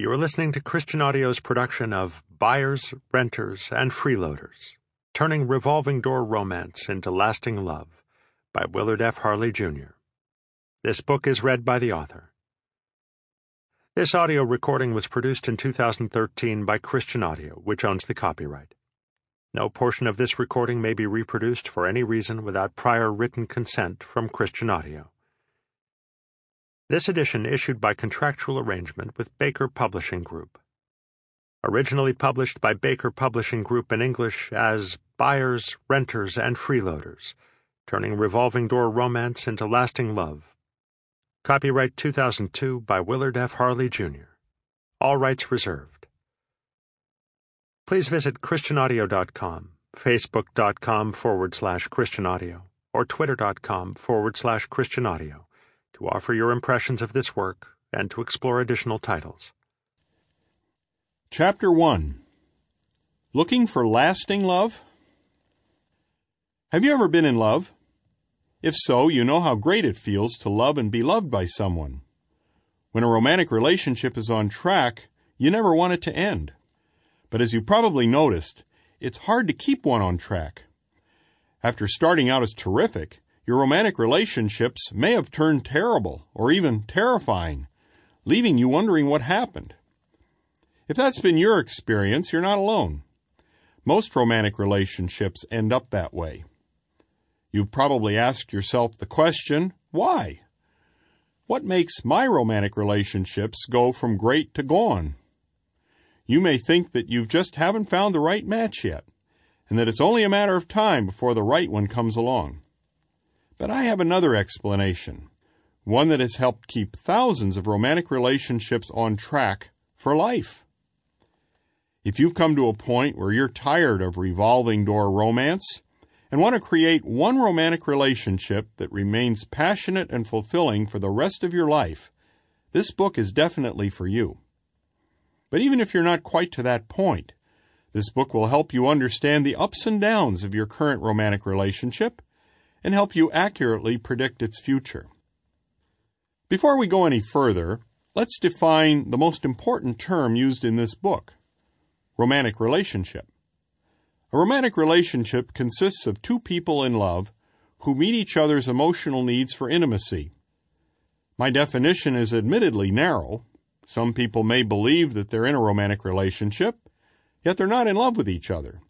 You are listening to Christian Audio's production of Buyers, Renters, and Freeloaders Turning Revolving Door Romance into Lasting Love by Willard F. Harley, Jr. This book is read by the author. This audio recording was produced in 2013 by Christian Audio, which owns the copyright. No portion of this recording may be reproduced for any reason without prior written consent from Christian Audio. This edition issued by contractual arrangement with Baker Publishing Group. Originally published by Baker Publishing Group in English as Buyers, Renters, and Freeloaders, Turning Revolving Door Romance into Lasting Love. Copyright 2002 by Willard F. Harley, Jr. All rights reserved. Please visit ChristianAudio.com, Facebook.com forward slash ChristianAudio, or Twitter.com forward slash ChristianAudio to offer your impressions of this work, and to explore additional titles. Chapter 1 Looking for Lasting Love? Have you ever been in love? If so, you know how great it feels to love and be loved by someone. When a romantic relationship is on track, you never want it to end. But as you probably noticed, it's hard to keep one on track. After starting out as terrific, your romantic relationships may have turned terrible or even terrifying, leaving you wondering what happened. If that's been your experience, you're not alone. Most romantic relationships end up that way. You've probably asked yourself the question, why? What makes my romantic relationships go from great to gone? You may think that you just haven't found the right match yet, and that it's only a matter of time before the right one comes along. But I have another explanation, one that has helped keep thousands of romantic relationships on track for life. If you've come to a point where you're tired of revolving door romance and want to create one romantic relationship that remains passionate and fulfilling for the rest of your life, this book is definitely for you. But even if you're not quite to that point, this book will help you understand the ups and downs of your current romantic relationship and help you accurately predict its future. Before we go any further, let's define the most important term used in this book, romantic relationship. A romantic relationship consists of two people in love who meet each other's emotional needs for intimacy. My definition is admittedly narrow. Some people may believe that they're in a romantic relationship, yet they're not in love with each other.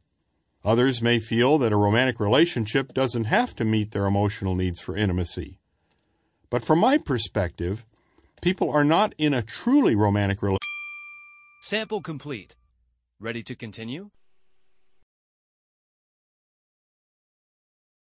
Others may feel that a romantic relationship doesn't have to meet their emotional needs for intimacy. But from my perspective, people are not in a truly romantic relationship. Sample complete. Ready to continue?